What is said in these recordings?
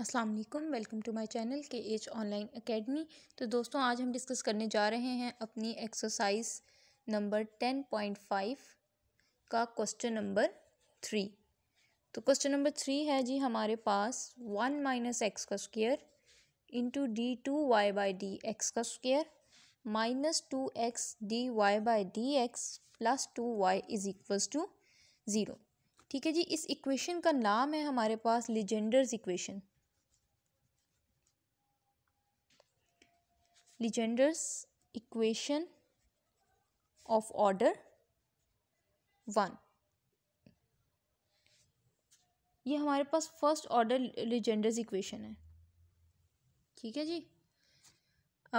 अस्सलाम वालेकुम welcome to my channel K H online academy तो दोस्तों आज हम डिस्कस करने जा रहे हैं अपनी exercise number ten point five का क्वेश्चन नंबर थ्री तो क्वेश्चन नंबर थ्री है जी हमारे पास वन माइनस एक्स का square into d two y by d x का square minus two x d y by d x plus two y is equals to zero ठीक है जी इस इक्वेशन का नाम है हमारे पास Legendre's equation Legendre's equation of order one ये हमारे पास फर्स्ट ऑर्डर लिजेंडर्स इक्वेशन है ठीक है जी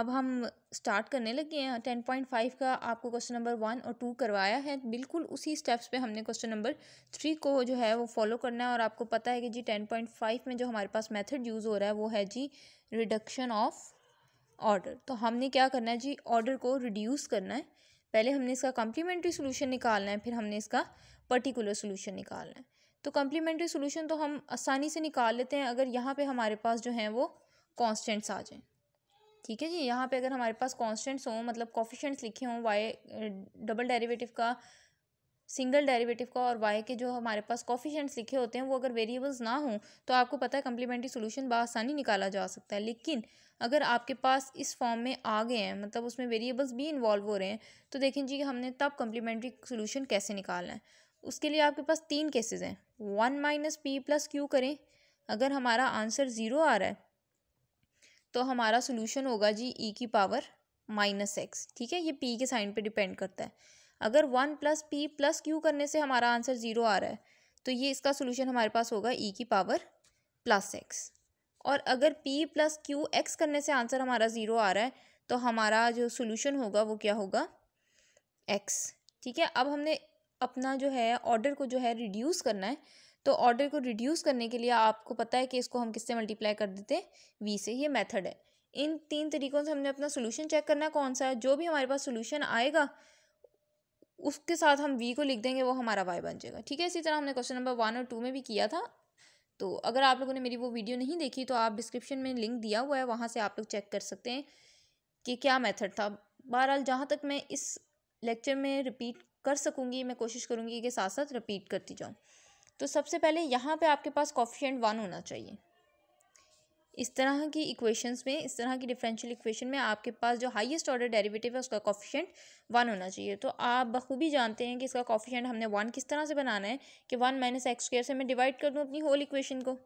अब हम स्टार्ट करने लगे हैं टेन पॉइंट फाइव का आपको क्वेश्चन नंबर वन और टू करवाया है बिल्कुल उसी स्टेप्स पे हमने क्वेश्चन नंबर थ्री को जो है वो फॉलो करना है और आपको पता है कि जी टेन पॉइंट फाइव में जो हमारे पास मेथड यूज़ हो रहा है वो है जी रिडक्शन ऑफ ऑर्डर तो हमने क्या करना है जी ऑर्डर को रिड्यूस करना है पहले हमने इसका कम्प्लीमेंट्री सोल्यूशन निकालना है फिर हमने इसका पर्टिकुलर सोल्यूशन निकालना है तो कम्प्लीमेंट्री सोल्यूशन तो हम आसानी से निकाल लेते हैं अगर यहाँ पे हमारे पास जो हैं वो कॉन्स्टेंट्स आ जाएँ ठीक है जी यहाँ पे अगर हमारे पास कॉन्स्टेंट्स हों मतलब कॉफिशेंट्स लिखे हों वाई डबल डेरिवेटिव का सिंगल डेरिवेटिव का और वाई के जो हमारे पास कॉफिशेंट्स लिखे होते हैं वो अगर वेरिएबल्स ना हों तो आपको पता है कम्प्लीमेंट्री सोल्यूशन आसानी निकाला जा सकता है लेकिन अगर आपके पास इस फॉर्म में आ गए हैं मतलब उसमें वेरिएबल्स भी इन्वॉल्व हो रहे हैं तो देखें जी हमने तब कम्प्लीमेंट्री सोल्यूशन कैसे निकालना है उसके लिए आपके पास तीन केसेज हैं one minus p plus q करें अगर हमारा आंसर ज़ीरो आ रहा है तो हमारा सोल्यूशन होगा जी ई e की पावर माइनस एक्स ठीक है ये पी के साइन पे डिपेंड करता है अगर one plus p plus q करने से हमारा आंसर ज़ीरो आ रहा है तो ये इसका सोल्यूशन हमारे पास होगा ई e की पावर प्लस एक्स और अगर पी प्लस क्यू एक्स करने से आंसर हमारा ज़ीरो आ रहा है तो हमारा जो सोल्यूशन होगा वो क्या होगा एक्स ठीक है अब हमने अपना जो है ऑर्डर को जो है रिड्यूस करना है तो ऑर्डर को रिड्यूस करने के लिए आपको पता है कि इसको हम किससे मल्टीप्लाई कर देते हैं वी से ये मेथड है इन तीन तरीक़ों से हमने अपना सोल्यूशन चेक करना है कौन सा है जो भी हमारे पास सोल्यूशन आएगा उसके साथ हम वी को लिख देंगे वो हमारा वाई बन जाएगा ठीक है इसी तरह हमने क्वेश्चन नंबर वन और टू में भी किया था तो अगर आप लोगों ने मेरी वो वीडियो नहीं देखी तो आप डिस्क्रिप्शन में लिंक दिया हुआ है वहाँ से आप लोग चेक कर सकते हैं कि क्या मेथड था बहरहाल जहाँ तक मैं इस लेक्चर में रिपीट कर सकूँगी मैं कोशिश करूँगी कि साथ साथ रिपीट करती जाऊँ तो सबसे पहले यहाँ पे आपके पास कॉफिशेंट वन होना चाहिए इस तरह की इक्वेशंस में इस तरह की डिफरेंशियल इक्वेशन में आपके पास जो हाईएस्ट ऑर्डर डेरिवेटिव है उसका कॉफिशेंट वन होना चाहिए तो आप बखूबी जानते हैं कि इसका कॉफिशेंट हमने वन किस तरह से बनाना है कि वन माइनस एक्स स्क्र से मैं डिवाइड कर दूँ अपनी होल इक्वेशन को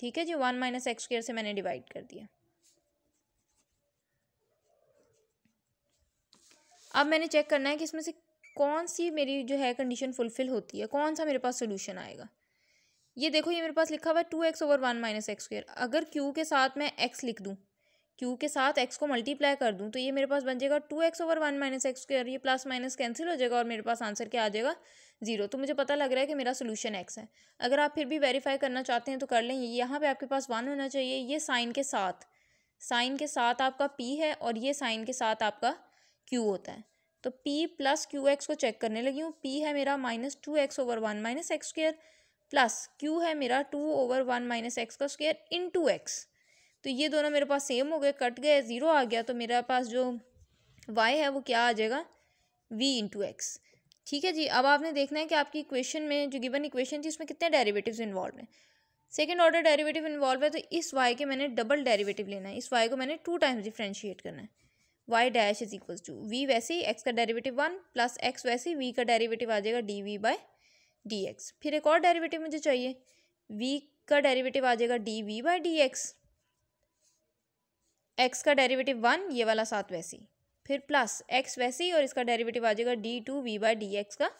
ठीक है जी वन माइनस एक्स स्क्र से मैंने डिवाइड कर दिया अब मैंने चेक करना है कि इसमें से कौन सी मेरी जो है कंडीशन फुलफ़िल होती है कौन सा मेरे पास सोल्यूशन आएगा ये देखो ये मेरे पास लिखा हुआ है two x over one minus x square अगर क्यू के साथ मैं एक्स लिख दूँ क्यू के साथ एक्स को मल्टीप्लाई कर दूँ तो ये मेरे पास बन जाएगा two x over one minus x square ये प्लस माइनस कैंसिल हो जाएगा और मेरे पास आंसर क्या आ जाएगा जीरो तो मुझे पता लग रहा है कि मेरा सोल्यूशन एक्स है अगर आप फिर भी वेरीफाई करना चाहते हैं तो कर लें यहाँ पर आपके पास वन होना चाहिए ये साइन के साथ साइन के साथ आपका पी है और ये साइन के साथ आपका क्यू होता है तो पी प्लस क्यू एक्स को चेक करने लगी हूँ पी है मेरा minus two x over one minus x square plus q है मेरा two over one minus x का स्क्वेयर इन टू एक्स तो ये दोनों मेरे पास सेम हो गए कट गए ज़ीरो आ गया तो मेरे पास जो वाई है वो क्या आ जाएगा वी इंटू एक्स ठीक है जी अब आपने देखना है कि आपकी इक्वेशन में जो गिवन इक्वेशन थी उसमें कितने डेरिवेटिव इन्वॉल्व हैं सेकेंड ऑर्डर डेरिवेटिव इन्वॉल्व है तो इस वाई के मैंने डबल डेरिवेटिव लेना है इस वाई को मैंने टू टाइम्स डिफ्रेंशिएट करना है y dash is equals to v वैसे ही एक्स का डेरिवेटिव वन प्लस एक्स वैसे ही वी का डेरिवेटिव आ जाएगा d v by d x फिर एक और डेरिवेटिव मुझे चाहिए वी का डेरिवेटिव आ जाएगा d v by d x x का डेरिवेटिव वन ये वाला सात वैसी फिर प्लस एक्स वैसी और इसका डेरिवेटिव आ जाएगा d two v by d x का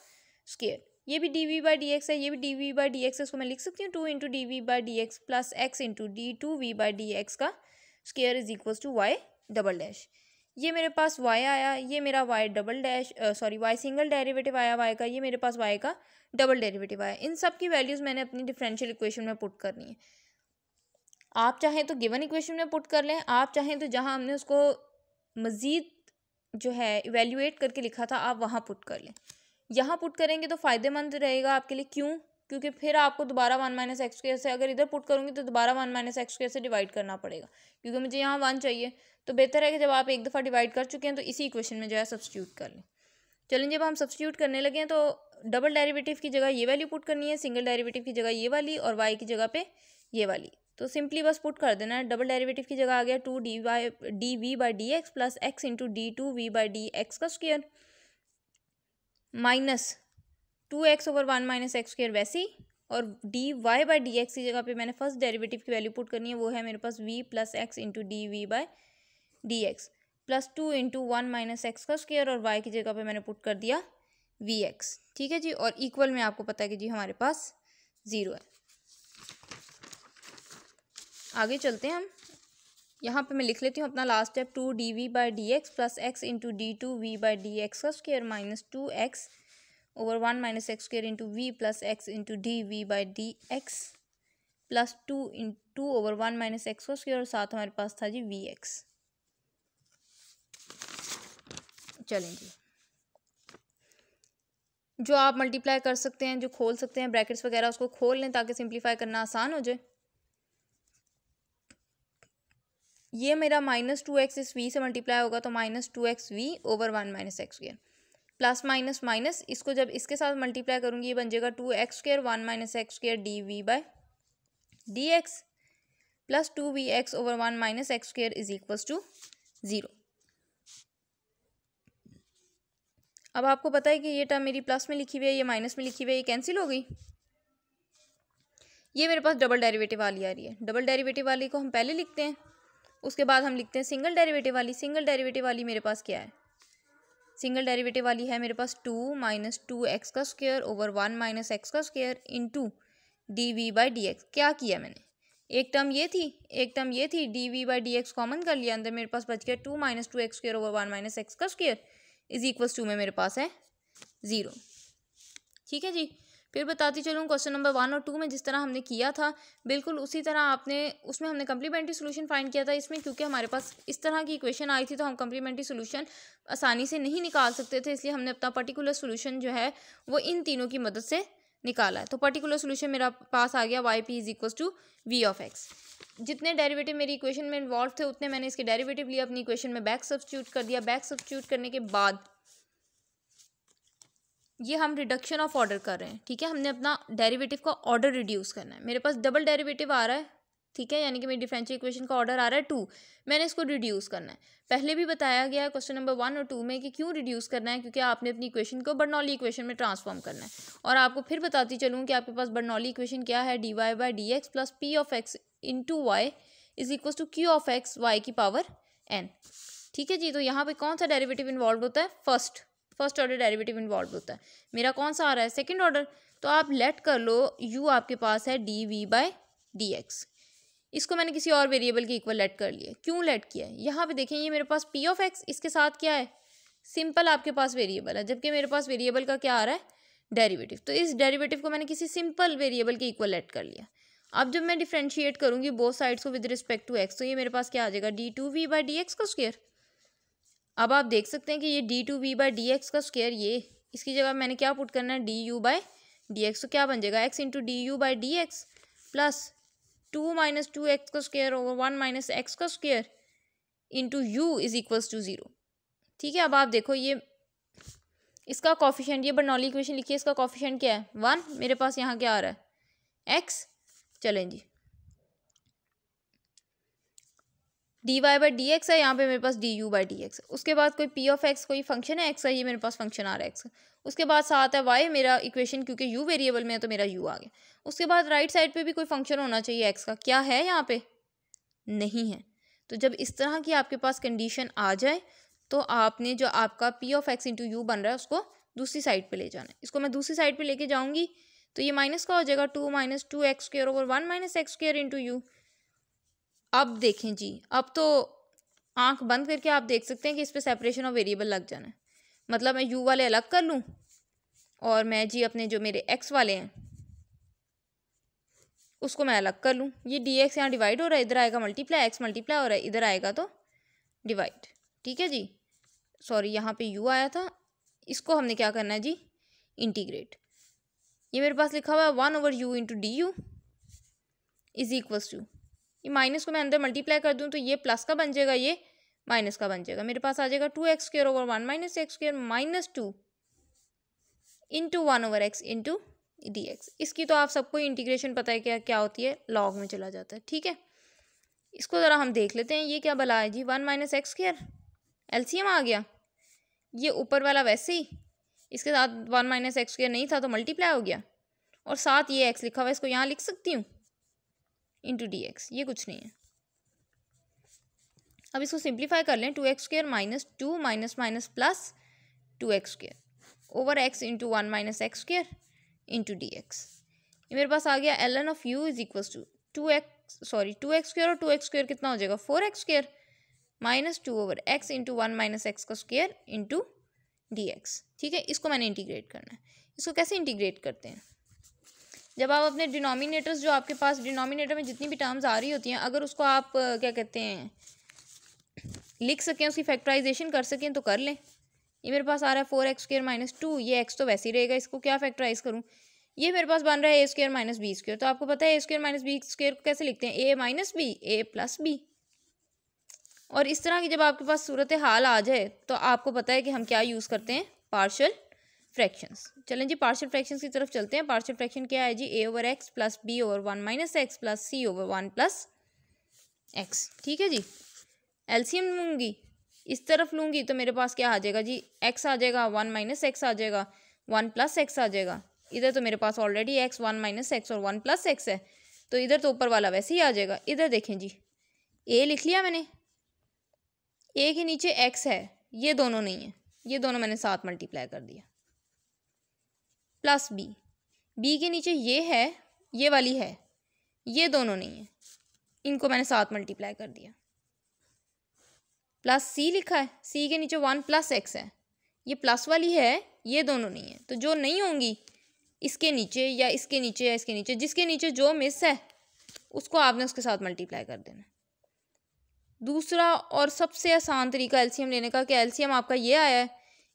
स्केयर ये भी d v by d x है ये भी d v by d x है इसको मैं लिख सकती हूँ two into d v by d x plus x into d two v by d x का square is equal to y double dash ये मेरे पास वाई आया ये मेरा y double dash sorry y single derivative आया y का ये मेरे पास वाई का डबल डेरिवेटिव आया इन सब की वैल्यूज़ मैंने अपनी डिफरेंशियल इक्वेशन में पुट करनी है आप चाहें तो गिवन इक्वेशन में पुट कर लें आप चाहें तो जहाँ हमने उसको मज़ीद जो है इवेल्यूएट करके लिखा था आप वहाँ पुट कर लें यहाँ पुट करेंगे तो फ़ायदेमंद रहेगा आपके लिए क्यों क्योंकि फिर आपको दोबारा वन माइनस एक्स स्क्र से अगर इधर पुट करूँगी तो दोबारा वन माइनस एक्स स्क्र से डिवाइड करना पड़ेगा क्योंकि मुझे यहाँ वन चाहिए तो बेहतर है कि जब आप एक दफ़ा डिवाइड कर चुके हैं तो इसी इक्वेशन में जो है सब्सिट्यूट कर लें चलें जब हम सब्सिट्यूट करने लगे हैं तो डबल डेरिवेटिव की जगह ये वाली पुट करनी है सिंगल डेरिवेटिव की जगह ये वाली और वाई की जगह पे ये वाली तो सिंपली बस पुट कर देना है डबल डेरिवेटिव की जगह आ गया two d y d v by d x plus x into d two v by d x का square minus two x over one minus x square वैसी और d y by d x की जगह पे मैंने first derivative की value put करनी है वो है मेरे पास v plus x into d v by d x plus two into one minus x का स्क्र और वाई की जगह पे मैंने पुट कर दिया वी एक्स ठीक है जी और इक्वल में आपको पता है कि जी हमारे पास ज़ीरो है आगे चलते हैं हम यहाँ पर मैं लिख लेती हूँ अपना last step two d v by d x plus x into d two v by d x का square minus two x over one minus x square into v plus x into d v by d x plus two into over one minus x का square और साथ हमारे पास था जी we x चलें जी जो आप multiply कर सकते हैं जो खोल सकते हैं ब्रैकेट्स वगैरह उसको खोल लें ताकि सिंप्लीफाई करना आसान हो जाए ये मेरा माइनस टू एक्स इस वी से मल्टीप्लाई होगा तो minus two x v over one minus x square plus minus minus इसको जब इसके साथ मल्टीप्लाई करूंगी ये बन जाएगा two x square one minus x square d v by d x plus two v x over one minus x square is equals to zero अब आपको पता है कि ये टर्म मेरी प्लस में लिखी हुई है ये माइनस में लिखी हुई है ये कैंसिल हो गई ये मेरे पास डबल डेरिवेटिव वाली आ रही है डबल डेरिवेटिव वाली को हम पहले लिखते हैं उसके बाद हम लिखते हैं सिंगल डेरिवेटिव वाली सिंगल डेरिवेटिव वाली मेरे पास क्या है सिंगल डेरिवेटिव वाली है मेरे पास टू माइनस टू एक्स का square over one minus x का square into d v by d x क्या किया मैंने एक टर्म ये थी एक टर्म ये थी d v by d x common कर लिया अंदर मेरे पास बच गया two minus two x square over one minus x का स्क्र इज इक्वल टू में मेरे पास है ज़ीरो ठीक है जी फिर बताती चलूँ क्वेश्चन नंबर वन और टू में जिस तरह हमने किया था बिल्कुल उसी तरह आपने उसमें हमने कम्प्लीमेंट्री सोल्यूशन फाइंड किया था इसमें क्योंकि हमारे पास इस तरह की इक्वेशन आई थी तो हम कम्प्लीमेंट्री सोल्यूशन आसानी से नहीं निकाल सकते थे इसलिए हमने अपना पर्टिकुलर सोल्यूशन जो है वो इन तीनों की मदद से निकाला है तो पर्टिकुलर सोल्यूशन मेरा पास आ गया y p is equal to v of x जितने डेरिवेटिव मेरी इक्वेशन में इन्वॉल्व थे उतने मैंने इसके डेरिवेटिव लिए अपनी इक्वेशन में बैक सब्सिट्यूट कर दिया बैक सब्सिट्यूट करने के बाद ये हम रिडक्शन ऑफ ऑर्डर कर रहे हैं ठीक है हमने अपना डेरिवेटिव का ऑर्डर रिड्यूस करना है मेरे पास डबल डेरिवेटिव आ रहा है ठीक है यानी कि मेरी डिफ्रेंशियल इक्वेशन का ऑर्डर आ रहा है टू मैंने इसको रिड्यूस करना है पहले भी बताया गया है क्वेश्चन नंबर वन और टू में कि क्यों रिड्यूस करना है क्योंकि आपने अपनी इक्वेशन को बर्नौली इक्वेशन में ट्रांसफॉर्म करना है और आपको फिर बताती चलूँ कि आपके पास बर्नौली इक्वेशन क्या है d y by d x plus p of x into y is equal to q of x y की पावर एन ठीक है जी तो यहाँ पर कौन सा डेरिवेटिव इन्वॉल्व होता है first first order derivative involve होता है मेरा कौन सा आ रहा है सेकेंड ऑर्डर तो आप लेट कर लो यू आपके पास है d v by d x इसको मैंने किसी और वेरिएबल के इक्वल लेट कर लिया क्यों लेट किया है यहाँ पे देखें ये मेरे पास पी ऑफ एक्स इसके साथ क्या है सिंपल आपके पास वेरिएबल है जबकि मेरे पास वेरिएबल का क्या आ रहा है डेरीवेटिव तो इस डेरीवेटिव को मैंने किसी सिंपल वेरिएबल के इक्वल लेट कर लिया अब जब मैं डिफ्रेंशिएट करूँगी बोथ साइड्स को विद रिस्पेक्ट टू एक्स तो ये मेरे पास क्या आ जाएगा d two v by d x का स्क्वेयर अब आप देख सकते हैं कि ये d two v by d x का स्क्वेयर ये इसकी जगह मैंने क्या पुट करना है d u by d x तो क्या बन जाएगा x into d u by d x plus two minus two x का square over one minus x का square into u is equals to zero ठीक है अब आप देखो ये इसका कॉफिशेंट ये बर्नौली इक्वेशन लिखिए इसका कॉफिशेंट क्या है वन मेरे पास यहाँ क्या आ रहा है एक्स चलें जी d y by d x है यहाँ पे मेरे पास d u by d x उसके बाद कोई पी ऑफ एक्स कोई फंक्शन है एक्स का ये मेरे पास फंक्शन आ रहा है एक्स उसके बाद साथ है वाई मेरा इक्वेशन क्योंकि यू वेरिएबल में है तो मेरा यू आ गया उसके बाद राइट साइड पे भी कोई फंक्शन होना चाहिए एक्स का क्या है यहाँ पे नहीं है तो जब इस तरह की आपके पास कंडीशन आ जाए तो आपने जो आपका p of x into u बन रहा है उसको दूसरी साइड पे ले जाना है इसको मैं दूसरी साइड पे लेके जाऊंगी तो ये माइनस का हो जाएगा two minus two x square over one minus x square into u अब देखें जी अब तो आंख बंद करके आप देख सकते हैं कि इस पर सेपरेशन और वेरिएबल लग जाना है मतलब मैं यू वाले अलग कर लूँ और मैं जी अपने जो मेरे एक्स वाले हैं उसको मैं अलग कर लूँ ये डी एक्स यहाँ डिवाइड हो रहा है इधर आएगा मल्टीप्लाई एक्स मल्टीप्लाई हो रहा है इधर आएगा तो डिवाइड ठीक है जी सॉरी यहाँ पे यू आया था इसको हमने क्या करना है जी इंटीग्रेट ये मेरे पास लिखा हुआ है one over u into d u is equals to कि माइनस को मैं अंदर मल्टीप्लाई कर दूँ तो ये प्लस का बन जाएगा ये माइनस का बन जाएगा मेरे पास आ जाएगा two x square over one minus x square minus two into one over x into d x इसकी तो आप सबको इंटीग्रेशन पता है क्या क्या होती है लॉग में चला जाता है ठीक है इसको ज़रा हम देख लेते हैं ये क्या भला है जी one minus x square LCM आ गया ये ऊपर वाला वैसे ही इसके साथ वन माइनस एक्स स्क्र नहीं था तो मल्टीप्लाई हो गया और साथ ये एक्स लिखा हुआ है इसको यहाँ लिख सकती हूँ इंटू डी एक्स ये कुछ नहीं है अब इसको सिंप्लीफाई कर लें two x square minus two minus minus plus two x square over x into one minus x square into d x ये मेरे पास आ गया L N of u is equal to two x sorry two x square और two x square कितना हो जाएगा four x square minus two over x into one minus x का स्क्र इंटू डी एक्स ठीक है इसको मैंने integrate करना है इसको कैसे इंटीग्रेट करते हैं जब आप अपने डिनोमिनेटर्स जो आपके पास डिनोमिनेटर में जितनी भी टर्म्स आ रही होती हैं अगर उसको आप क्या कहते हैं लिख सकें उसकी फैक्टराइजेशन कर सकें तो कर लें ये मेरे पास आ रहा है four x square minus two ये एक्स तो वैसे ही रहेगा इसको क्या फैक्टराइज करूँ ये मेरे पास बन रहा है a square minus b square तो आपको पता है a square minus b square को कैसे लिखते हैं a minus b a plus b और इस तरह की जब आपके पास सूरत हाल आ जाए तो आपको पता है कि हम क्या यूज़ करते हैं पार्शल फ्रैक्शंस चलें जी पार्शियल फ्रैक्शंस की तरफ चलते हैं पार्शियल फ्रैक्शन क्या है जी a over x plus B over one minus x plus C over one plus x ठीक है जी एलसीएम लूँगी इस तरफ लूँगी तो मेरे पास क्या आ जाएगा जी एक्स आ जाएगा वन माइनस एक्स आ जाएगा वन प्लस एक्स आ जाएगा इधर तो मेरे पास already x one minus x और वन प्लस एक्स है तो इधर तो ऊपर वाला वैसे ही आ जाएगा इधर देखें जी ए लिख लिया मैंने ए के नीचे एक्स है ये दोनों नहीं है ये दोनों मैंने साथ मल्टीप्लाई कर दिया प्लस बी बी के नीचे ये है ये वाली है ये दोनों नहीं है इनको मैंने साथ मल्टीप्लाई कर दिया प्लस सी लिखा है सी के नीचे वन प्लस एक्स है ये प्लस वाली है ये दोनों नहीं है तो जो नहीं होंगी इसके नीचे या इसके नीचे या इसके नीचे जिसके नीचे जो मिस है उसको आपने उसके साथ मल्टीप्लाई कर देना दूसरा और सबसे आसान तरीका एलसीएम लेने का कि एलसीएम आपका ये आया है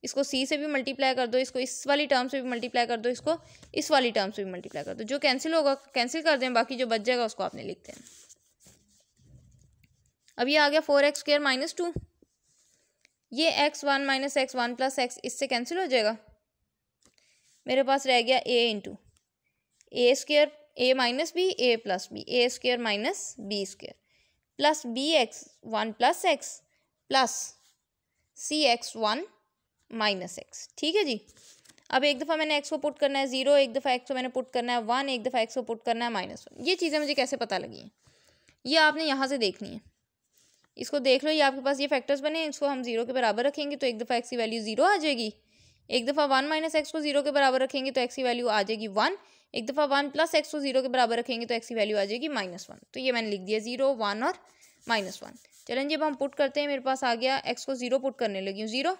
इसको सी से भी मल्टीप्लाई कर दो इसको इस वाली टर्म से भी मल्टीप्लाई कर दो इसको इस वाली टर्म से भी मल्टीप्लाई कर दो जो कैंसिल होगा कैंसिल कर दें बाकी जो बच जाएगा उसको आपने लिख देना अब ये आ गया four x square minus two ये x one minus x one plus x इससे कैंसिल हो जाएगा मेरे पास रह गया a into a square a minus b a plus b a square minus b square plus b x one plus x plus c x one minus x ठीक है जी अब एक दफ़ा मैंने एक्स को पुट करना है ज़ीरो एक दफ़ा एक्स को मैंने पुट करना है वन एक दफ़ा एक्स को पुट करना है माइनस वन ये चीज़ें मुझे कैसे पता लगी हैं ये आपने यहाँ से देखनी है इसको देख लो ये आपके पास ये फैक्टर्स बने इसको हम जीरो के बराबर रखेंगे तो एक दफ़ा एक्स की वैल्यू ज़ीरो आ जाएगी एक दफ़ा वन माइनस एक्स को जीरो के बराबर रखेंगे तो एक्स की वैल्यू आ जाएगी वन एक दफ़ा वन प्लस एक्स को जीरो के बराबर रखेंगे तो एक्स की वैल्यू आ जाएगी माइनस वन तो ये मैंने लिख दिया जीरो वन और माइनस वन चलें जी अब हम पुट करते हैं मेरे पास आ गया एक्स को जीरो पुट करने लगी हूँ zero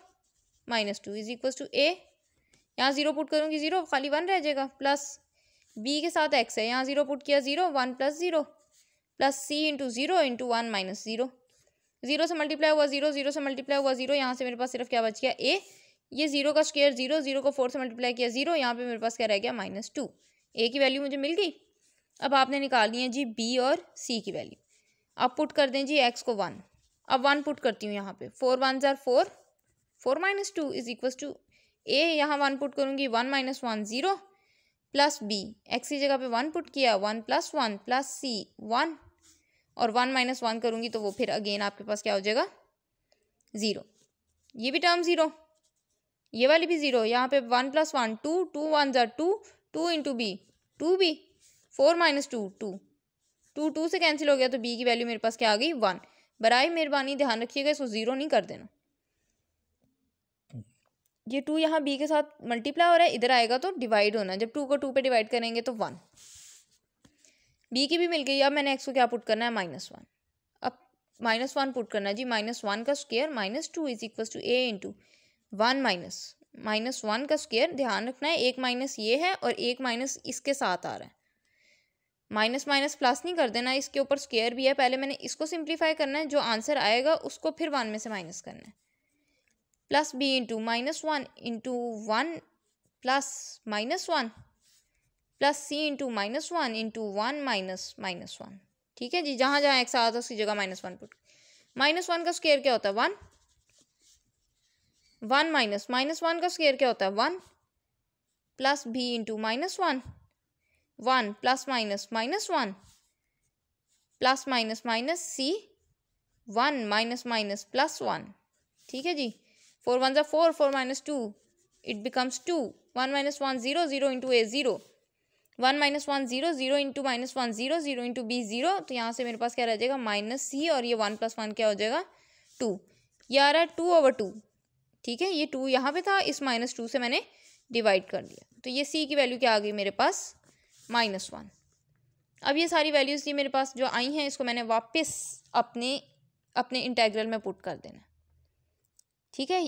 minus two is equal to a यहाँ ज़ीरो पुट करूँगी ज़ीरो खाली वन रह जाएगा प्लस बी के साथ एक्स है यहाँ ज़ीरो पुट किया zero one plus zero plus c into zero into one minus zero zero से मल्टीप्लाई हुआ ज़ीरो ज़ीरो से मल्टीप्लाई हुआ ज़ीरो यहाँ से मेरे पास सिर्फ क्या बच गया ए ये ज़ीरो का स्केयर ज़ीरो ज़ीरो को फोर से मल्टीप्लाई किया ज़ीरो यहाँ पे मेरे पास क्या रह गया माइनस टू ए की वैल्यू मुझे मिल गई अब आपने दी है जी बी और सी की वैल्यू आप पुट कर दें जी एक्स को वन अब वन पुट करती हूँ यहाँ पे फोर वन ज़ार four four minus two is equal to a यहाँ वन पुट करूँगी one minus one zero plus b x की जगह पे वन पुट किया one plus one plus c one और वन माइनस वन करूँगी तो वो फिर अगेन आपके पास क्या हो जाएगा ज़ीरो ये भी टर्म ज़ीरो ये वाली भी ज़ीरो यहाँ पे one plus one two two one जर two two into b two b four minus two two two two से कैंसिल हो गया तो बी की वैल्यू मेरे पास क्या आ गई वन बरए मेहरबानी ध्यान रखिएगा इसको ज़ीरो नहीं कर देना ये टू यहाँ बी के साथ मल्टीप्लाई हो रहा है इधर आएगा तो डिवाइड होना जब टू को टू पे डिवाइड करेंगे तो वन बी की भी मिल गई अब मैंने एक्स को क्या पुट करना है माइनस वन अब माइनस वन पुट करना है जी माइनस वन का square minus two is equal to a into one minus minus one का स्केयर ध्यान रखना है एक माइनस ये है और एक माइनस इसके साथ आ रहा है माइनस माइनस प्लस नहीं कर देना इसके ऊपर स्केयर भी है पहले मैंने इसको सिंप्लीफाई करना है जो आंसर आएगा उसको फिर वन में से माइनस करना है plus B into minus one into one plus minus one plus c into minus one into one minus minus one ठीक है जी जहाँ जहाँ एक्स आता है उसकी जगह minus one put minus one का स्केयर क्या होता है one one minus minus one का स्केयर क्या होता है one plus B into minus one one plus minus minus one plus minus minus C one minus minus plus one ठीक है जी फोर वन ज़ा four four minus two it becomes two one minus one zero zero into a zero one minus one zero zero into minus one zero zero into b zero तो यहाँ से मेरे पास क्या रह जाएगा माइनस सी और ये वन प्लस वन क्या हो जाएगा टू ये आ रहा है टू ओवर टू ठीक है ये टू यहाँ पे था इस माइनस टू से मैंने डिवाइड कर दिया तो ये सी की वैल्यू क्या आ गई मेरे पास माइनस वन अब ये सारी वैल्यूज़ ये मेरे पास जो आई हैं इसको मैंने वापस अपने अपने इंटेग्रल में पुट कर देना ठीक है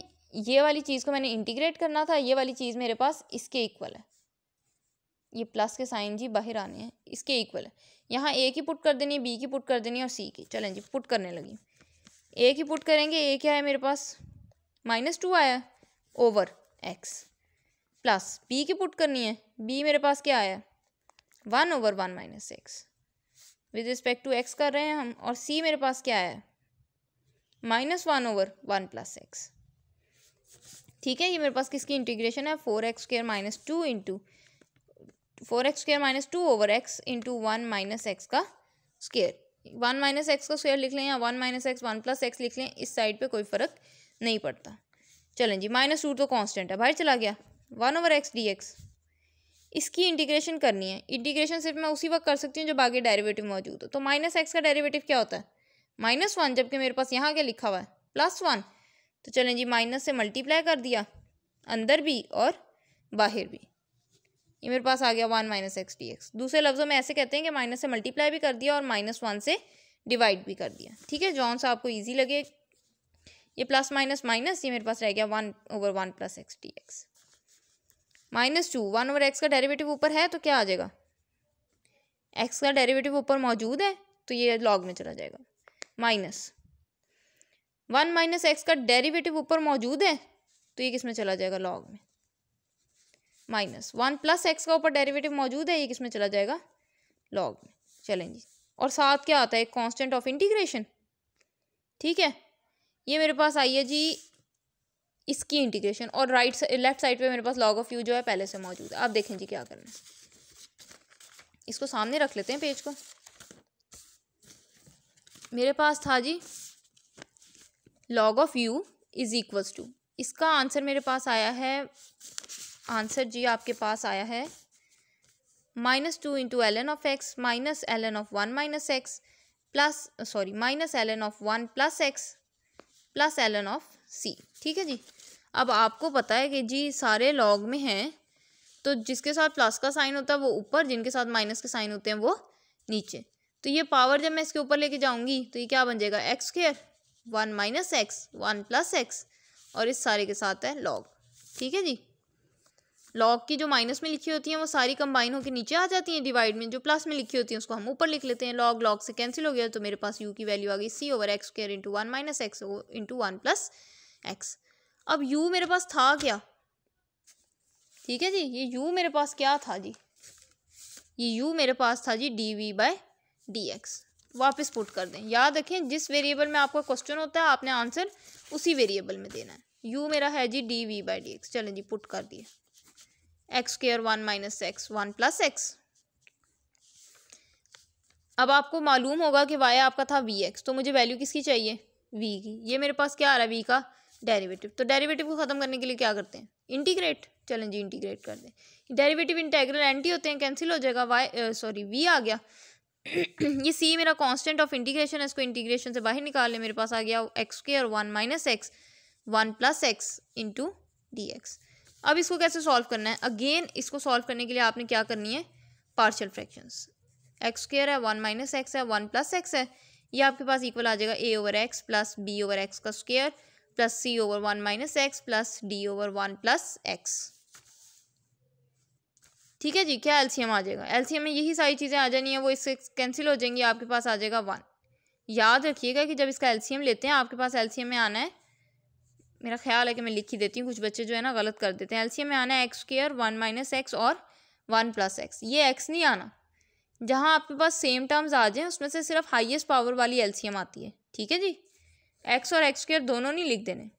ये वाली चीज़ को मैंने इंटीग्रेट करना था ये वाली चीज़ मेरे पास इसके इक्वल है ये प्लस के साइन जी बाहर आने हैं इसके इक्वल है यहाँ ए की पुट कर देनी है बी की पुट कर देनी है और सी की चलें जी पुट करने लगी ए की पुट करेंगे ए क्या है मेरे पास माइनस टू आया ओवर एक्स प्लस बी की पुट करनी है बी मेरे पास क्या आया one over one minus x with respect to x कर रहे हैं हम और सी मेरे पास क्या आया minus one over one plus x ठीक है ये मेरे पास किसकी इंटीग्रेशन है four x square minus two into four x square minus two over x into one minus x का स्क्यर वन माइनस एक्स का स्क्यर लिख लें या one minus x one plus x लिख लें इस साइड पे कोई फ़र्क नहीं पड़ता चलें जी माइनस टू तो कांस्टेंट है बाहर चला गया one over x d x इसकी इंटीग्रेशन करनी है इंटीग्रेशन सिर्फ मैं उसी वक्त कर सकती हूँ जब आगे डायरेवेटिव मौजूद हो तो माइनस एक्स का डायरेवेटिव क्या होता है माइनस वन जबकि मेरे पास यहाँ क्या लिखा हुआ है प्लस वन तो चलें जी माइनस से मल्टीप्लाई कर दिया अंदर भी और बाहर भी ये मेरे पास आ गया one minus x d x दूसरे लफ्ज़ों में ऐसे कहते हैं कि माइनस से मल्टीप्लाई भी कर दिया और माइनस वन से डिवाइड भी कर दिया ठीक है जॉन सा आपको ईजी लगे ये प्लस माइनस माइनस ये मेरे पास रह गया one over one plus x d x minus two one over x का डेरिवेटिव ऊपर है तो क्या आ जाएगा एक्स का डेरिवेटिव ऊपर मौजूद है तो ये लॉग में चला जाएगा माइनस वन माइनस एक्स का डेरिवेटिव ऊपर मौजूद है तो ये किस में चला जाएगा लॉग में माइनस वन प्लस एक्स का ऊपर डेरिवेटिव मौजूद है ये किस में चला जाएगा लॉग में चलें जी और साथ क्या आता है कांस्टेंट ऑफ इंटीग्रेशन ठीक है ये मेरे पास आई है जी इसकी इंटीग्रेशन और राइट लेफ्ट साइड पे मेरे पास लॉग ऑफ यू जो है पहले से मौजूद है आप देखें जी क्या करना है इसको सामने रख लेते हैं पेज को मेरे पास था जी log of u is equals to इसका आंसर मेरे पास आया है आंसर जी आपके पास आया है minus two into L N of x minus l N of one minus x plus sorry minus l N of one plus x plus l N of c ठीक है जी अब आपको पता है कि जी सारे लॉग में हैं तो जिसके साथ प्लस का साइन होता है वो ऊपर जिनके साथ माइनस के साइन होते हैं वो नीचे तो ये पावर जब मैं इसके ऊपर लेके जाऊंगी तो ये क्या बन जाएगा x square one minus x one plus x और इस सारे के साथ है लॉग ठीक है जी लॉग की जो माइनस में लिखी होती हैं वो सारी कंबाइन होकर नीचे आ जाती हैं डिवाइड में जो प्लस में लिखी होती हैं उसको हम ऊपर लिख लेते हैं लॉग लॉग से कैंसिल हो गया तो मेरे पास यू की वैल्यू आ गई c over x square into one minus x into one plus x अब यू मेरे पास था क्या ठीक है जी ये यू मेरे पास क्या था जी ये यू मेरे पास था जी d v by d x वापस पुट कर दें याद रखें जिस वेरिएबल में आपका क्वेश्चन होता है आपने आंसर उसी वेरिएबल में देना है यू मेरा है जी d v by d x चलें जी पुट कर दिए x square one minus x one plus x अब आपको मालूम होगा कि वाई आपका था वी एक्स तो मुझे वैल्यू किसकी चाहिए वी की ये मेरे पास क्या आ रहा है वी का डेरिवेटिव तो डेरिवेटिव को ख़त्म करने के लिए क्या करते हैं इंटीग्रेट चलें जी इंटीग्रेट कर दें डेरिवेटिव इंटीग्रल एंटी होते हैं कैंसिल हो जाएगा वाई सॉरी वी आ गया ये सी मेरा कांस्टेंट ऑफ इंटीग्रेशन है इसको इंटीग्रेशन से बाहर निकाल ले मेरे पास आ गया एक्स के और one minus x one plus x into d x अब इसको कैसे सॉल्व करना है अगेन इसको सॉल्व करने के लिए आपने क्या करनी है पार्शियल फ्रैक्शंस एक्स स्क्र है वन माइनस एक्स है वन प्लस एक्स है ये आपके पास इक्वल आ जाएगा a over x plus B over x का स्क्र प्लस सी over one minus x plus D over one plus x ठीक है जी क्या एलसीएम आ जाएगा एलसीएम में यही सारी चीज़ें आ जानी है वो इससे कैंसिल हो जाएंगी आपके पास आ जाएगा वन याद रखिएगा कि जब इसका एलसीएम लेते हैं आपके पास एलसीएम में आना है मेरा ख्याल है कि मैं लिख ही देती हूँ कुछ बच्चे जो है ना गलत कर देते हैं एलसीएम में आना है x square one minus x और वन प्लस एक्स ये एक्स नहीं आना जहाँ आपके पास सेम टर्म्स आ जाएँ उसमें से सिर्फ हाइएस्ट पावर वाली एलसीएम आती है ठीक है जी एक्स और एक्स स्केयर दोनों नहीं लिख देने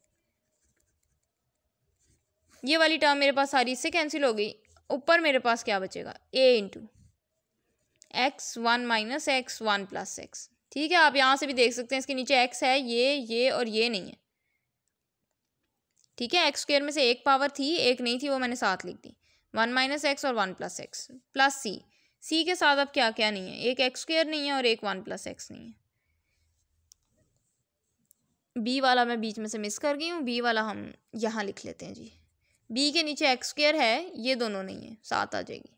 ये वाली टर्म मेरे पास सारी इससे कैंसिल हो गई ऊपर मेरे पास क्या बचेगा a into x one minus x one plus x ठीक है आप यहाँ से भी देख सकते हैं इसके नीचे एक्स है ये ये और ये नहीं है ठीक है एक्स स्क्र में से एक पावर थी एक नहीं थी वो मैंने साथ लिख दी वन माइनस एक्स और one plus x plus c c के साथ अब क्या क्या नहीं है एक एक्स स्क्र नहीं है और एक वन प्लस एक्स नहीं है बी वाला मैं बीच में से मिस कर गई हूँ बी वाला हम यहाँ लिख लेते हैं जी बी के नीचे एक्स स्क्र है ये दोनों नहीं है सात आ जाएगी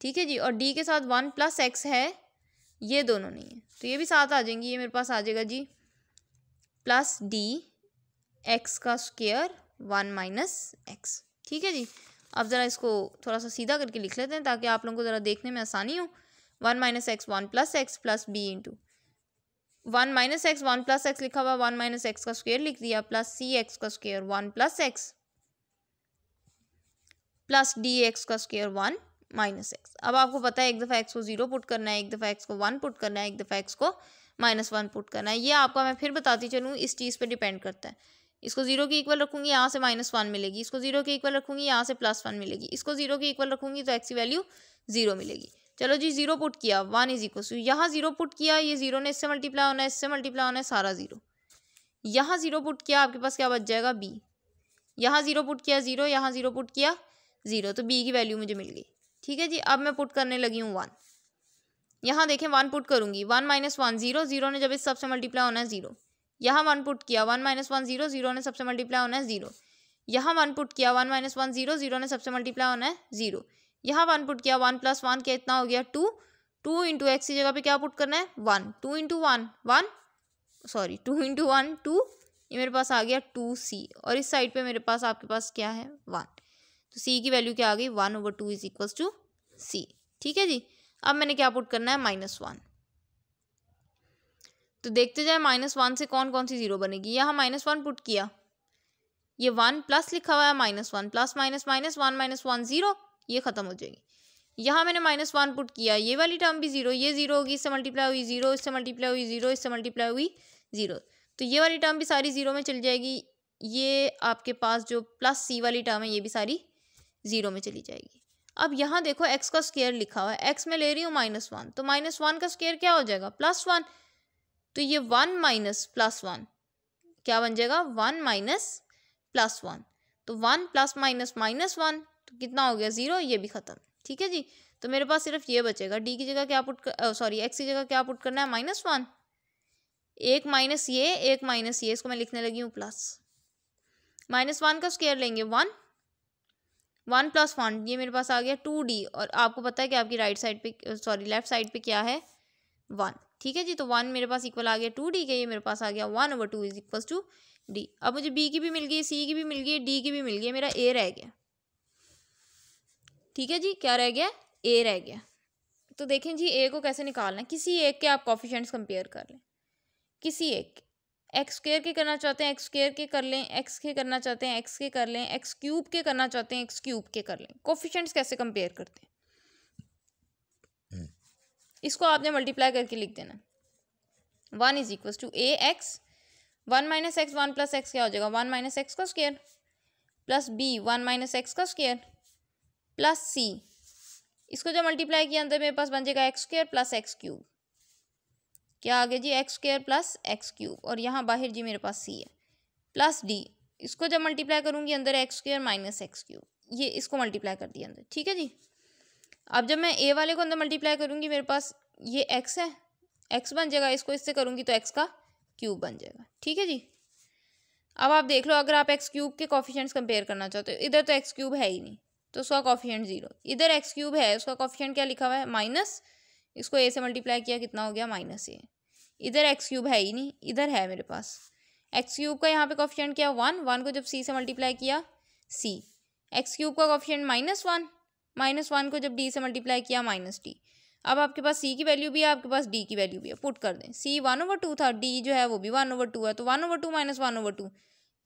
ठीक है जी और डी के साथ वन प्लस एक्स है ये दोनों नहीं है तो ये भी साथ आ जाएंगी ये मेरे पास आ जाएगा जी प्लस डी एक्स का स्क्वेयर वन माइनस एक्स ठीक है जी अब ज़रा इसको थोड़ा सा सीधा करके लिख लेते हैं ताकि आप लोगों को ज़रा देखने में आसानी हो one minus x one plus x plus B into one minus x one plus x लिखा हुआ वन माइनस एक्स का स्क्वेयर लिख दिया प्लस सी एक्स का square one plus x plus d x का स्क्वेयर वन माइनस एक्स अब आपको पता है एक दफ़ा एक्स को जीरो पुट करना है एक दफ़ा एक्स को वन पुट करना है एक दफ़ा एक्स को माइनस वन पुट करना है ये आपका मैं फिर बताती चलूँ इस चीज़ पर डिपेंड करता है इसको जीरो की इक्वल रखूंगी यहाँ से माइनस वन मिलेगी इसको जीरो की इक्वल रखूंगी यहाँ से प्लस वन मिलेगी इसको जीरो की इक्वल रखूंगी तो एक्स की वैल्यू जीरो मिलेगी चलो जी जीरो पुट किया वन इज इक्वल टू यहाँ जीरो पुट किया ये जीरो ने इससे मल्टीप्लाई होना है इससे मल्टीप्लाई होना है सारा जीरो यहाँ जीरो पुट किया आपके पास क्या बच जाएगा बी यहाँ जीरो पुट किया जीरो यहाँ जीरो पुट किया जीरो तो बी की वैल्यू मुझे मिल गई ठीक है जी अब मैं पुट करने लगी हूँ वन यहाँ देखें वन पुट करूँगी one minus one zero zero ने जब इस सबसे मल्टीप्लाई होना है जीरो यहाँ वन पुट किया one minus one zero zero ने सबसे मल्टीप्लाई होना है जीरो यहाँ वन पुट किया one minus one zero zero ने सबसे मल्टीप्लाई होना है जीरो यहाँ वन पुट किया वन प्लस वन क्या इतना हो गया टू टू इंटू एक्स की जगह पे क्या पुट करना है one two into one one sorry two into one two ये मेरे पास आ गया टू सी और इस साइड पे मेरे पास आपके पास क्या है वन तो सी की वैल्यू क्या आ गई one over two is equal to c ठीक है जी अब मैंने क्या पुट करना है माइनस वन तो देखते जाए माइनस वन से कौन कौन सी जीरो बनेगी यहाँ माइनस वन पुट किया ये वन प्लस लिखा हुआ है minus one plus minus minus one minus one zero ये ख़त्म हो जाएगी यहाँ मैंने माइनस वन पुट किया ये वाली टर्म भी जीरो ये जीरो होगी इससे मल्टीप्लाई हुई जीरो इससे मल्टीप्लाई हुई जीरो इससे मल्टीप्लाई हुई जीरो तो ये वाली टर्म भी सारी जीरो में चली जाएगी ये आपके पास जो प्लस सी वाली टर्म है ये भी सारी जीरो में चली जाएगी अब यहाँ देखो एक्स का स्केयर लिखा हुआ है एक्स में ले रही हूँ माइनस वन तो माइनस वन का स्केयर क्या हो जाएगा प्लस वन तो ये वन माइनस प्लस वन क्या बन जाएगा वन माइनस प्लस वन तो one plus minus minus one तो कितना हो गया ज़ीरो ये भी ख़त्म ठीक है जी तो मेरे पास सिर्फ ये बचेगा डी की जगह क्या पुट सॉरी एक्स की जगह क्या पुट करना है माइनस वन एक माइनस ये एक माइनस ये इसको मैं लिखने लगी हूँ प्लस माइनस वन का स्केयर लेंगे वन वन प्लस वन ये मेरे पास आ गया टू डी और आपको पता है कि आपकी राइट साइड पे सॉरी लेफ्ट साइड पे क्या है वन ठीक है जी तो वन मेरे पास इक्वल आ गया टू डी के ये मेरे पास आ गया one over two is equal to d अब मुझे बी की भी मिल गई सी की भी मिल गई डी की भी मिल गई मेरा ए रह गया ठीक है जी क्या रह गया ए रह गया तो देखें जी ए को कैसे निकालना है किसी एक के आप कॉफिशेंट्स कंपेयर कर लें किसी एक के एक्स स्क्र के करना चाहते हैं एक्स स्क्र के कर लें एक्स के करना चाहते हैं एक्स के कर लें एक्स क्यूब के करना चाहते हैं एक्स क्यूब के कर लें कोफिशेंट्स कैसे कंपेयर करते हैं hmm. इसको आपने मल्टीप्लाई करके लिख देना one is equal to a x one minus x one plus x क्या हो जाएगा वन माइनस एक्स का square plus b one minus x का स्क्र प्लस सी इसको जब मल्टीप्लाई किया अंदर तो मेरे पास बन जाएगा x square plus x cube क्या आ गया जी x square plus x cube और यहाँ बाहर जी मेरे पास सी है प्लस डी इसको जब मल्टीप्लाई करूँगी अंदर x square minus x cube ये इसको मल्टीप्लाई कर दिया अंदर ठीक है जी अब जब मैं ए वाले को अंदर मल्टीप्लाई करूँगी मेरे पास ये एक्स है एक्स बन जाएगा इसको इससे करूँगी तो एक्स का क्यूब बन जाएगा ठीक है जी अब आप देख लो अगर आप एक्स क्यूब के कॉफिशेंट्स कंपेयर करना चाहते हो इधर तो एक्स क्यूब है ही नहीं तो उसका कॉफिशेंट जीरो इधर एक्स क्यूब है उसका कॉफिशेंट क्या लिखा हुआ है माइनस इसको ए से मल्टीप्लाई किया कितना हो गया माइनस ए इधर एक्स क्यूब है ही नहीं इधर है मेरे पास एक्स क्यूब का यहाँ पे कॉफिशेंट क्या वन वन को जब सी से मल्टीप्लाई किया सी एक्स क्यूब का coefficient minus one minus one को जब डी से मल्टीप्लाई किया माइनस डी अब आपके पास सी की वैल्यू भी है आपके पास डी की वैल्यू भी है पुट कर दें सी वन ओवर टू था डी जो है वो भी वन ओवर टू है तो one over two minus one over two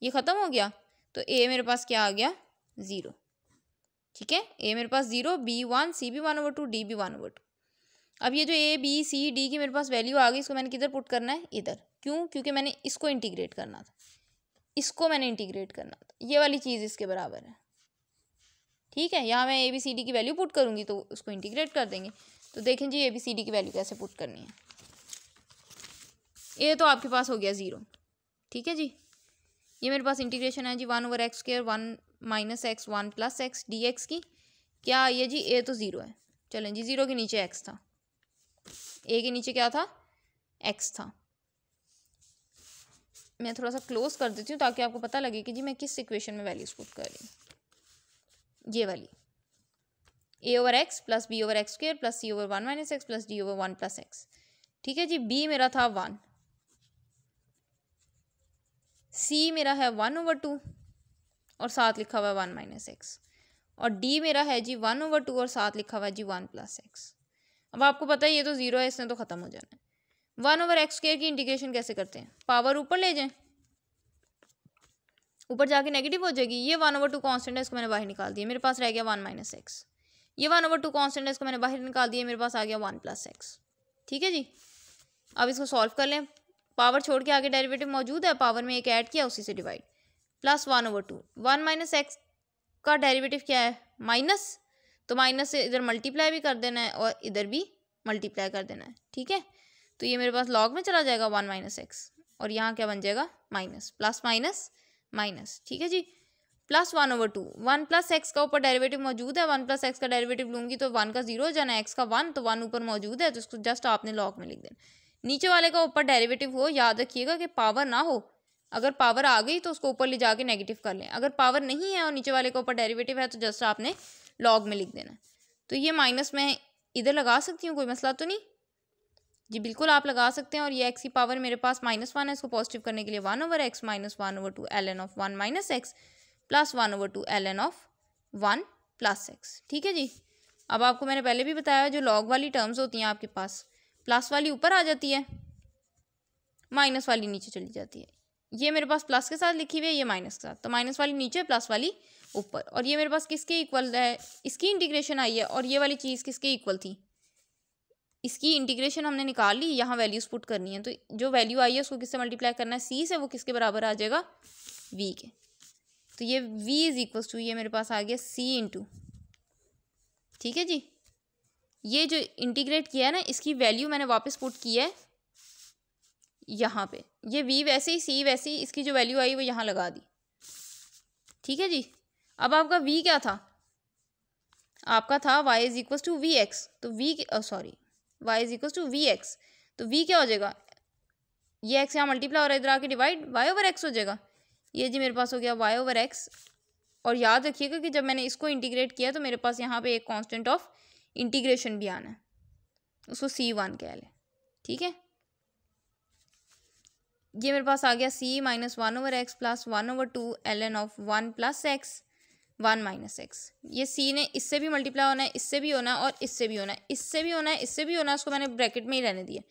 ये ख़त्म हो गया तो ए मेरे पास क्या आ गया ज़ीरो ठीक है ए मेरे पास zero B one C B one over two D भी वन ओवर टू अब ये जो ए बी सी डी की मेरे पास वैल्यू आ गई इसको मैंने किधर पुट करना है इधर क्यों क्योंकि मैंने इसको इंटीग्रेट करना था इसको मैंने इंटीग्रेट करना था ये वाली चीज़ इसके बराबर है ठीक है यहाँ मैं ए बी सी डी की वैल्यू पुट करूँगी तो उसको इंटीग्रेट कर देंगे तो देखें जी ए बी सी डी की वैल्यू कैसे पुट करनी है ए तो आपके पास हो गया ज़ीरो ठीक है जी ये मेरे पास इंटीग्रेशन है जी one over x square one minus x one plus x d x की क्या आई है जी ए तो ज़ीरो है चलें जी ज़ीरो के नीचे एक्स था ए के नीचे क्या था एक्स था मैं थोड़ा सा क्लोज कर देती हूँ ताकि आपको पता लगे कि जी मैं किस इक्वेशन में वैल्यूज पुट कर रही हूँ ये वाली A over x plus B over x square plus C over one minus x plus D over one plus x ठीक है जी बी मेरा था वन सी मेरा है वन ओवर टू और साथ लिखा हुआ है वन माइनस एक्स और डी मेरा है जी वन ओवर टू और साथ लिखा हुआ है जी वन प्लस एक्स अब आपको पता है ये तो ज़ीरो है इसने तो ख़त्म हो जाना है वन ओवर एक्स स्क्र की इंटीग्रेशन कैसे करते हैं पावर ऊपर ले जाएं ऊपर जाके नेगेटिव हो जाएगी ये वन ओवर टू कॉन्स्टेंट है इसको मैंने बाहर निकाल दिया मेरे पास रह गया वन माइनस एक्स ये वन ओवर टू कॉन्स्टेंट है इसको मैंने बाहर निकाल दिया मेरे पास आ गया वन प्लस एक्स ठीक है जी अब इसको सॉल्व कर लें पावर छोड़ के आगे डेरिवेटिव मौजूद है पावर में एक ऐड किया उसी से divide plus one over two one minus x का डेरिवेटिव क्या है माइनस तो माइनस से इधर मल्टीप्लाई भी कर देना है और इधर भी मल्टीप्लाई कर देना है ठीक है तो ये मेरे पास लॉग में चला जाएगा वन माइनस एक्स और यहाँ क्या बन जाएगा माइनस प्लस माइनस माइनस ठीक है जी plus one over two one plus x का ऊपर डेरिवेटिव मौजूद है वन प्लस एक्स का डेरिवेटिव लूँगी तो वन का जीरो हो जाना एक्स का वन तो वन ऊपर मौजूद है तो उसको जस्ट आपने लॉक में लिख देना नीचे वाले का ऊपर डेरिवेटिव हो याद रखिएगा कि पावर ना हो अगर पावर आ गई तो उसको ऊपर ले जाके नेगेटिव कर लें अगर पावर नहीं है और नीचे वाले के ऊपर डेरिवेटिव है तो जस्ट आपने लॉग में लिख देना तो ये माइनस मैं इधर लगा सकती हूँ कोई मसला तो नहीं जी बिल्कुल आप लगा सकते हैं और ये एक्स की पावर मेरे पास माइनस वन है इसको पॉजिटिव करने के लिए one over x minus one over two L N of one minus x plus one over two L N of one plus x ठीक है जी अब आपको मैंने पहले भी बताया जो लॉग वाली टर्म्स होती हैं आपके पास प्लस वाली ऊपर आ जाती है माइनस वाली नीचे चली जाती है ये मेरे पास प्लस के साथ लिखी हुई है ये माइनस के साथ तो माइनस वाली नीचे प्लस वाली ऊपर और ये मेरे पास किसके इक्वल है इसकी इंटीग्रेशन आई है और ये वाली चीज़ किसके इक्वल थी इसकी इंटीग्रेशन हमने निकाल ली यहाँ वैल्यूज पुट करनी है तो जो वैल्यू आई है उसको किससे मल्टीप्लाई करना है सी से वो किसके बराबर आ जाएगा वी के तो ये वी इज इक्वल टू ये मेरे पास आ गया सी इंटू ठीक है जी ये जो इंटीग्रेट किया है ना इसकी वैल्यू मैंने वापस पुट की है यहाँ पे ये वी वैसे ही सी वैसे ही इसकी जो वैल्यू आई वो यहाँ लगा दी ठीक है जी अब आपका वी क्या था आपका था y is equal to v x तो v sorry y is equal to v x तो वी क्या हो जाएगा ये एक्स यहाँ मल्टीप्लाई हो रहा है इधर आके डिवाइड वाई ओवर एक्स हो जाएगा ये जी मेरे पास हो गया वाई ओवर एक्स और याद रखिएगा कि जब मैंने इसको इंटीग्रेट किया तो मेरे पास यहाँ पे एक कांस्टेंट ऑफ इंटीग्रेशन भी आना है उसको सी वन कह लें ठीक है ये मेरे पास आ गया C minus one over x plus one over two L N of one plus x one minus x ये सी ने इससे भी मल्टीप्लाई होना है इससे भी होना है और इससे भी होना है इससे भी होना है इससे भी होना है उसको मैंने ब्रैकेट में ही रहने दिया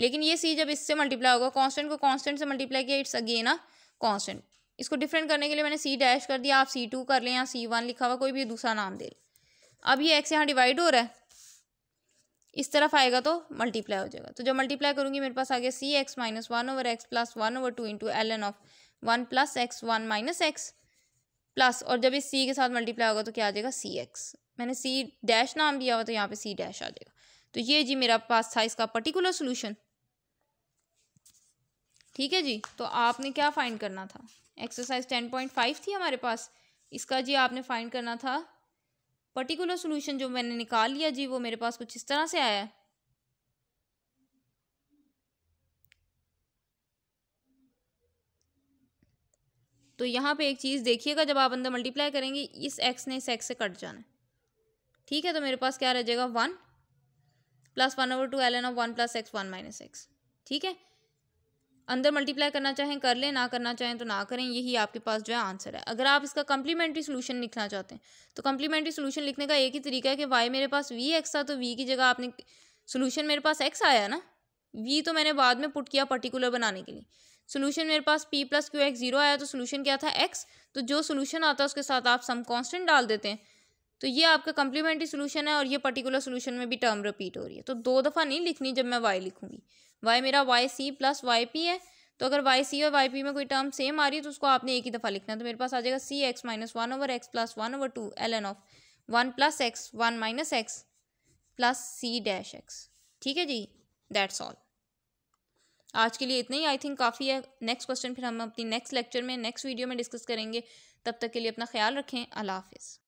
लेकिन ये सी जब इससे मल्टीप्लाई होगा कॉन्स्टेंट को कॉन्स्टेंट से मल्टीप्लाई किया इट्स अगेन अ कॉन्स्टेंट इसको डिफरेंट करने के लिए मैंने सी डैश कर दिया आप सी टू कर लें या सी वन लिखा हुआ कोई भी दूसरा नाम दे लें अब ये एक्स यहाँ डिवाइड हो रहा है इस तरफ आएगा तो मल्टीप्लाई हो जाएगा तो जब मल्टीप्लाई करूँगी मेरे पास आ गया C x minus one over x plus one over two into L N of one plus x one minus x plus और जब इस सी के साथ मल्टीप्लाई होगा तो क्या आ जाएगा सी एक्स मैंने सी डैश नाम दिया हुआ तो यहाँ पे सी डैश आ जाएगा तो ये जी मेरा पास था इसका पर्टिकुलर सोल्यूशन ठीक है जी तो आपने क्या फाइंड करना था एक्सरसाइज टेन पॉइंट फाइव थी हमारे पास इसका जी आपने फाइंड करना था पर्टिकुलर सोल्यूशन जो मैंने निकाल लिया जी वो मेरे पास कुछ इस तरह से आया है तो यहाँ पे एक चीज़ देखिएगा जब आप अंदर मल्टीप्लाई करेंगे इस एक्स ने इस एक्स से कट जाना है ठीक है तो मेरे पास क्या रह जाएगा one plus one over two L N of one plus x one minus x ठीक है अंदर मल्टीप्लाई करना चाहें कर लें ना करना चाहें तो ना करें यही आपके पास जो है आंसर है अगर आप इसका कम्प्लीमेंट्री सोल्यूशन लिखना चाहते हैं तो कम्प्लीमेंट्री सोल्यूशन लिखने का एक ही तरीका है कि वाई मेरे पास वी एक्स था तो वी की जगह आपने सोल्यूशन मेरे पास एक्स आया ना वी तो मैंने बाद में पुट किया पर्टिकुलर बनाने के लिए सोल्यूशन मेरे पास P plus Q x zero आया तो सोल्यूशन क्या था एक्स तो जो सोल्यूशन आता है उसके साथ आप सम कॉन्स्टेंट डाल देते हैं तो ये आपका कम्प्लीमेंट्री सोल्यूशन है और ये पर्टिकुलर सोल्यूशन में भी टर्म रिपीट हो रही है तो दो दफ़ा नहीं लिखनी जब मैं वाई लिखूंगी वाई मेरा y C plus y P है तो अगर वाई सी और वाई पी में कोई टर्म सेम आ रही है तो उसको आपने एक ही दफ़ा लिखना है तो मेरे पास आ जाएगा C x minus one over x plus one over two L N of one plus x one minus x plus C dash x ठीक है जी दैट्स ऑल आज के लिए इतना ही आई थिंक काफ़ी है नेक्स्ट क्वेश्चन फिर हम अपनी नेक्स्ट लेक्चर में नेक्स्ट वीडियो में डिस्कस करेंगे तब तक के लिए अपना ख्याल रखें अल्लाह हाफिज़